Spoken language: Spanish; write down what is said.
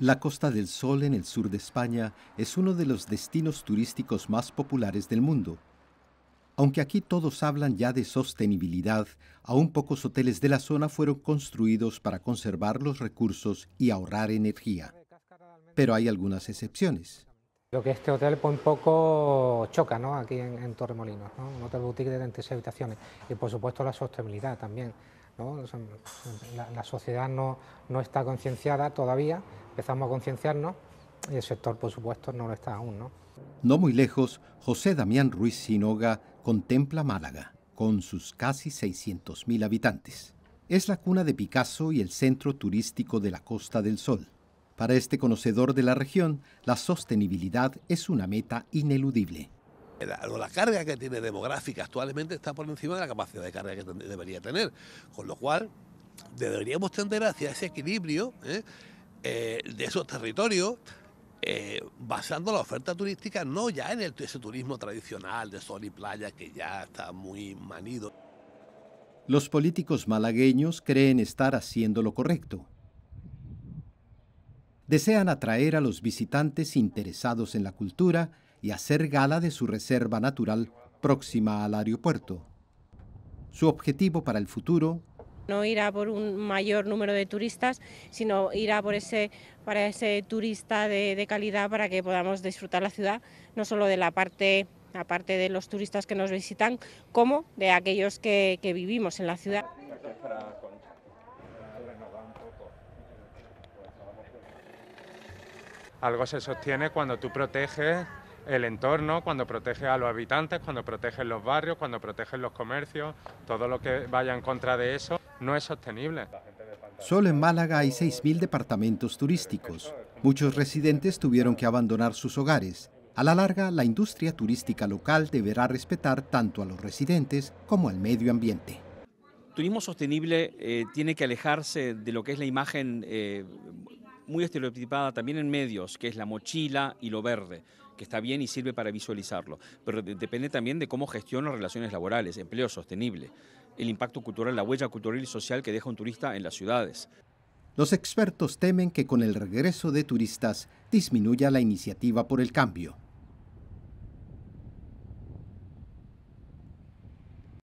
La Costa del Sol en el sur de España es uno de los destinos turísticos más populares del mundo. Aunque aquí todos hablan ya de sostenibilidad, aún pocos hoteles de la zona fueron construidos para conservar los recursos y ahorrar energía. Pero hay algunas excepciones. Lo que este hotel pues, un poco choca ¿no? aquí en, Torremolinos, ¿no? un hotel boutique de 36 habitaciones y por supuesto la sostenibilidad también. ¿no? La, la, sociedad no, no está concienciada todavía empezamos a concienciarnos y el sector, por supuesto, no lo está aún. ¿no? no muy lejos, José Damián Ruiz Sinoga contempla Málaga, con sus casi 600.000 habitantes. Es la cuna de Picasso y el centro turístico de la Costa del Sol. Para este conocedor de la región, la sostenibilidad es una meta ineludible. La, carga que tiene demográfica actualmente está por encima de la capacidad de carga que debería tener, con lo cual deberíamos tender hacia ese equilibrio. ¿eh? Eh, de esos territorios, eh, basando la oferta turística no ya en ese turismo tradicional de sol y playa que ya está muy manido. Los políticos malagueños creen estar haciendo lo correcto. Desean atraer a los visitantes interesados en la cultura y hacer gala de su reserva natural próxima al aeropuerto. Su objetivo para el futuro no irá por un mayor número de turistas, sino irá por ese, para ese turista de, calidad para que podamos disfrutar la ciudad, no solo de la parte aparte de los turistas que nos visitan, como de aquellos que, que vivimos en la ciudad. Algo se sostiene cuando tú proteges el entorno, cuando protege a los habitantes, cuando protege los barrios, cuando protege los comercios, todo lo que vaya en contra de eso no es sostenible. Solo en Málaga hay 6.000 departamentos turísticos. Muchos residentes tuvieron que abandonar sus hogares. A la larga, la industria turística local deberá respetar tanto a los residentes como al medio ambiente. Turismo sostenible eh, tiene que alejarse de lo que es la imagen eh, muy estereotipada también en medios, que es la mochila y lo verde que está bien y sirve para visualizarlo, pero depende también de cómo gestiona relaciones laborales, empleo sostenible, el impacto cultural, la huella cultural y social que deja un turista en las ciudades. Los expertos temen que con el regreso de turistas disminuya la iniciativa por el cambio.